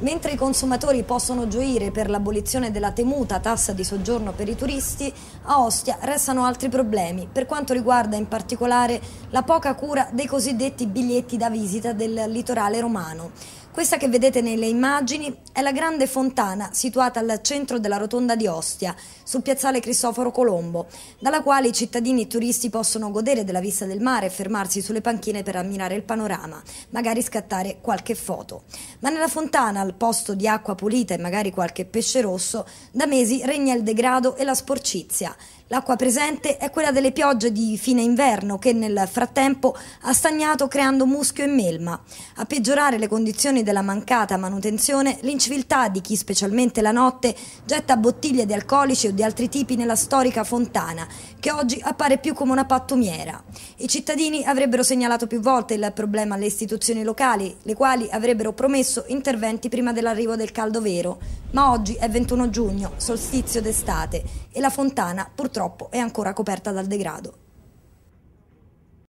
Mentre i consumatori possono gioire per l'abolizione della temuta tassa di soggiorno per i turisti, a Ostia restano altri problemi, per quanto riguarda in particolare la poca cura dei cosiddetti biglietti da visita del litorale romano. Questa che vedete nelle immagini è la grande fontana situata al centro della rotonda di Ostia, sul piazzale Cristoforo Colombo, dalla quale i cittadini e i turisti possono godere della vista del mare e fermarsi sulle panchine per ammirare il panorama, magari scattare qualche foto ma nella fontana al posto di acqua pulita e magari qualche pesce rosso, da mesi regna il degrado e la sporcizia L'acqua presente è quella delle piogge di fine inverno che nel frattempo ha stagnato creando muschio e melma. A peggiorare le condizioni della mancata manutenzione l'inciviltà di chi specialmente la notte getta bottiglie di alcolici o di altri tipi nella storica fontana che oggi appare più come una pattumiera. I cittadini avrebbero segnalato più volte il problema alle istituzioni locali le quali avrebbero promesso interventi prima dell'arrivo del caldo vero. Ma oggi è 21 giugno, solstizio d'estate, e la fontana purtroppo è ancora coperta dal degrado.